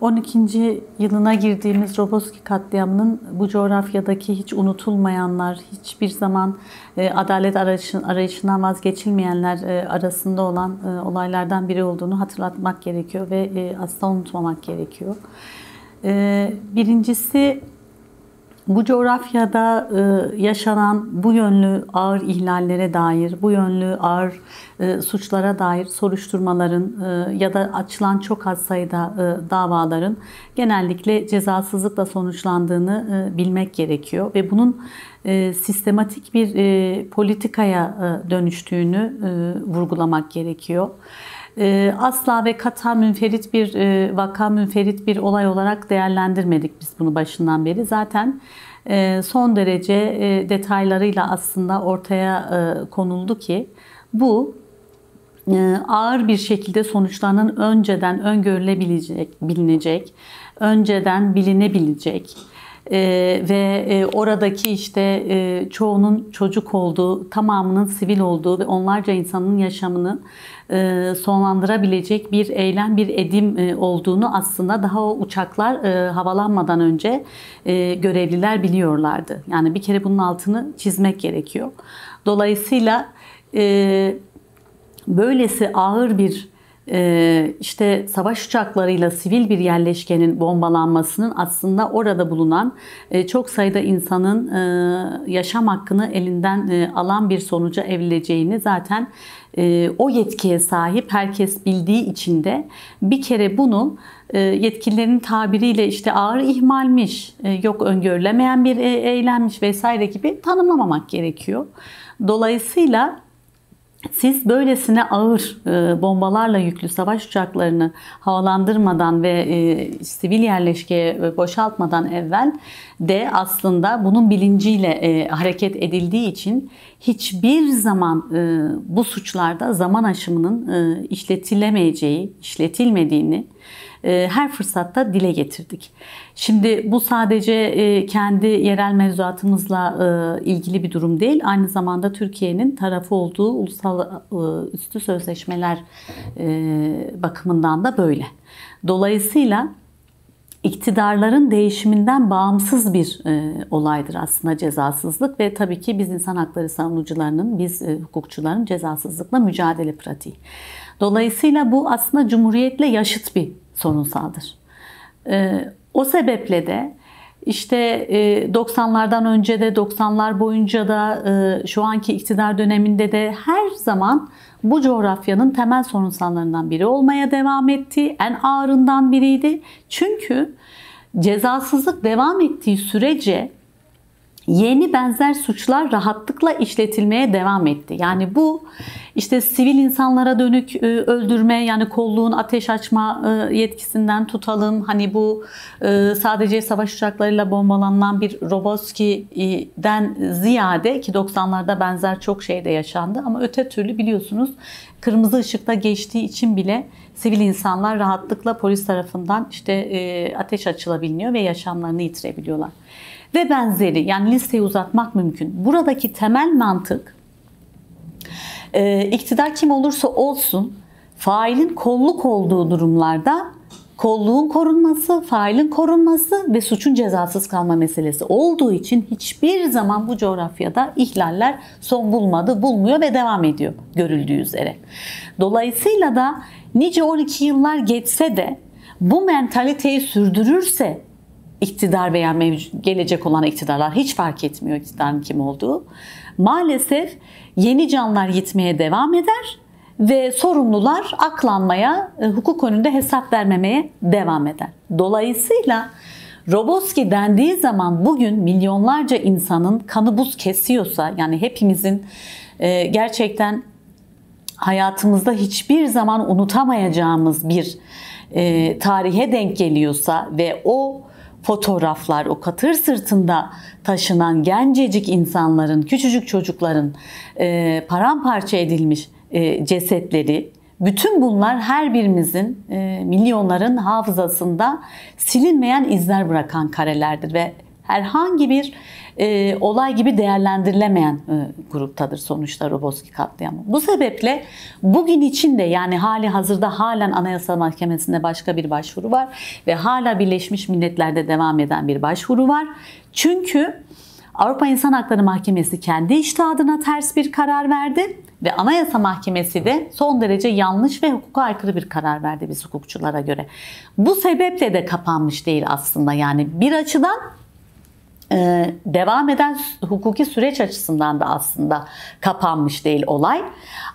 12. yılına girdiğimiz Roboski katliamının bu coğrafyadaki hiç unutulmayanlar, hiçbir zaman e, adalet arayışından vazgeçilmeyenler e, arasında olan e, olaylardan biri olduğunu hatırlatmak gerekiyor ve asla unutmamak gerekiyor. Birincisi bu coğrafyada e, yaşanan bu yönlü ağır ihlallere dair, bu yönlü ağır e, suçlara dair soruşturmaların e, ya da açılan çok az sayıda e, davaların genellikle cezasızlıkla sonuçlandığını e, bilmek gerekiyor ve bunun e, sistematik bir e, politikaya e, dönüştüğünü e, vurgulamak gerekiyor. E, asla ve kata münferit bir e, vaka, münferit bir olay olarak değerlendirmedik biz bunu başından beri. Zaten e, son derece e, detaylarıyla aslında ortaya konuldu ki bu ağır bir şekilde sonuçlarının önceden öngörülebilecek, bilinecek, önceden bilinebilecek, e, ve e, oradaki işte e, çoğunun çocuk olduğu, tamamının sivil olduğu ve onlarca insanın yaşamını e, sonlandırabilecek bir eylem, bir edim e, olduğunu aslında daha o uçaklar e, havalanmadan önce e, görevliler biliyorlardı. Yani bir kere bunun altını çizmek gerekiyor. Dolayısıyla e, böylesi ağır bir ee, işte savaş uçaklarıyla sivil bir yerleşkenin bombalanmasının aslında orada bulunan e, çok sayıda insanın e, yaşam hakkını elinden e, alan bir sonuca evrileceğini zaten o yetkiye sahip herkes bildiği için de bir kere bunu yetkililerin tabiriyle işte ağır ihmalmiş, yok öngörülemeyen bir eylemmiş vesaire gibi tanımlamamak gerekiyor. Dolayısıyla siz böylesine ağır e, bombalarla yüklü savaş uçaklarını havalandırmadan ve e, sivil yerleşkeye e, boşaltmadan evvel de aslında bunun bilinciyle hareket edildiği için hiçbir zaman bu suçlarda zaman aşımının işletilemeyeceği, işletilmediğini e, her fırsatta dile getirdik. Şimdi bu sadece e, kendi yerel mevzuatımızla e, ilgili bir durum değil. Aynı zamanda Türkiye'nin tarafı olduğu ulusal üstü sözleşmeler bakımından da böyle. Dolayısıyla iktidarların değişiminden bağımsız bir e, olaydır aslında cezasızlık ve tabii ki biz insan hakları savunucularının, biz e, hukukçuların cezasızlıkla mücadele pratiği. Dolayısıyla bu aslında cumhuriyetle yaşıt bir sorunsaldır. E, ee, o sebeple de işte 90'lardan e, önce de 90'lar boyunca da e, şu anki iktidar döneminde de her zaman bu coğrafyanın temel sorunsallarından biri olmaya devam etti. En ağırından biriydi. Çünkü cezasızlık devam ettiği sürece yeni benzer suçlar rahatlıkla işletilmeye devam etti. Yani bu işte sivil insanlara dönük e, öldürme yani kolluğun ateş açma e, yetkisinden tutalım. Hani bu e, sadece savaş uçaklarıyla bombalanan bir Roboski'den ziyade ki 90'larda benzer çok şey de yaşandı ama öte türlü biliyorsunuz kırmızı ışıkta geçtiği için bile sivil insanlar rahatlıkla polis tarafından işte ateş açılabiliyor ve yaşamlarını yitirebiliyorlar ve benzeri yani listeyi uzatmak mümkün. Buradaki temel mantık e, iktidar kim olursa olsun failin kolluk olduğu durumlarda kolluğun korunması, failin korunması ve suçun cezasız kalma meselesi olduğu için hiçbir zaman bu coğrafyada ihlaller son bulmadı, bulmuyor ve devam ediyor görüldüğü üzere. Dolayısıyla da nice 12 yıllar geçse de bu mentaliteyi sürdürürse iktidar veya mevcut, gelecek olan iktidarlar hiç fark etmiyor iktidarın kim olduğu. Maalesef yeni canlar gitmeye devam eder ve sorumlular aklanmaya, e, hukuk önünde hesap vermemeye devam eder. Dolayısıyla Roboski dendiği zaman bugün milyonlarca insanın kanı buz kesiyorsa yani hepimizin e, gerçekten hayatımızda hiçbir zaman unutamayacağımız bir e, tarihe denk geliyorsa ve o fotoğraflar, o katır sırtında taşınan gencecik insanların, küçücük çocukların e, paramparça edilmiş e, cesetleri, bütün bunlar her birimizin, e, milyonların hafızasında silinmeyen izler bırakan karelerdir ve herhangi bir e, olay gibi değerlendirilemeyen e, gruptadır sonuçta Roboski katliamı. Bu sebeple bugün için de yani hali hazırda halen Anayasa Mahkemesi'nde başka bir başvuru var ve hala Birleşmiş Milletler'de devam eden bir başvuru var. Çünkü Avrupa İnsan Hakları Mahkemesi kendi iştihadına ters bir karar verdi ve Anayasa Mahkemesi de son derece yanlış ve hukuka aykırı bir karar verdi biz hukukçulara göre. Bu sebeple de kapanmış değil aslında yani bir açıdan e, devam eden hukuki süreç açısından da aslında kapanmış değil olay.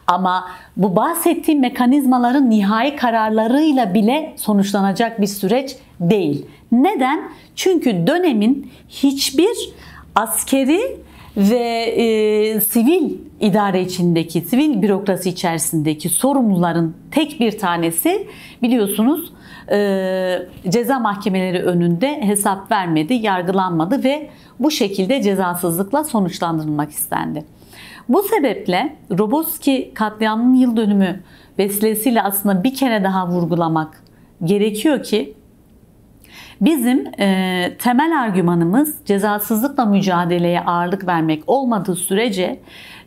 Ama bu bahsettiğim mekanizmaların nihai kararlarıyla bile sonuçlanacak bir süreç değil. Neden? Çünkü dönemin hiçbir askeri ve e, sivil idare içindeki, sivil bürokrasi içerisindeki sorumluların tek bir tanesi biliyorsunuz e, ceza mahkemeleri önünde hesap vermedi, yargılanmadı ve bu şekilde cezasızlıkla sonuçlandırılmak istendi. Bu sebeple Roboski katliamının yıl dönümü vesilesiyle aslında bir kere daha vurgulamak gerekiyor ki Bizim e, temel argümanımız cezasızlıkla mücadeleye ağırlık vermek olmadığı sürece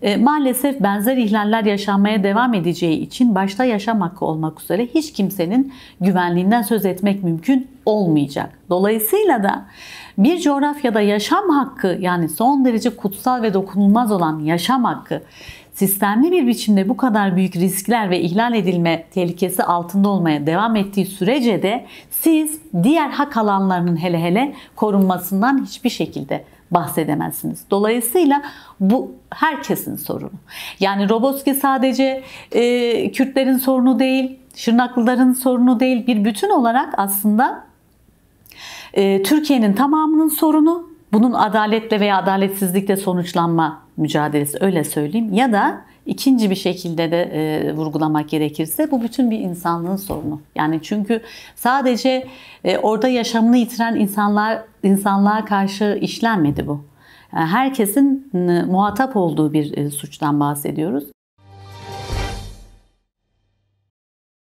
e, maalesef benzer ihlaller yaşanmaya devam edeceği için başta yaşam hakkı olmak üzere hiç kimsenin güvenliğinden söz etmek mümkün olmayacak. Dolayısıyla da bir coğrafyada yaşam hakkı yani son derece kutsal ve dokunulmaz olan yaşam hakkı sistemli bir biçimde bu kadar büyük riskler ve ihlal edilme tehlikesi altında olmaya devam ettiği sürece de siz diğer hak alanlarının hele hele korunmasından hiçbir şekilde bahsedemezsiniz. Dolayısıyla bu herkesin sorunu. Yani Roboski sadece e, Kürtlerin sorunu değil, Şırnaklıların sorunu değil. Bir bütün olarak aslında e, Türkiye'nin tamamının sorunu bunun adaletle veya adaletsizlikle sonuçlanma mücadelesi öyle söyleyeyim. Ya da ikinci bir şekilde de e, vurgulamak gerekirse bu bütün bir insanlığın sorunu. Yani çünkü sadece e, orada yaşamını yitiren insanlar insanlığa karşı işlenmedi bu. E, herkesin e, muhatap olduğu bir e, suçtan bahsediyoruz.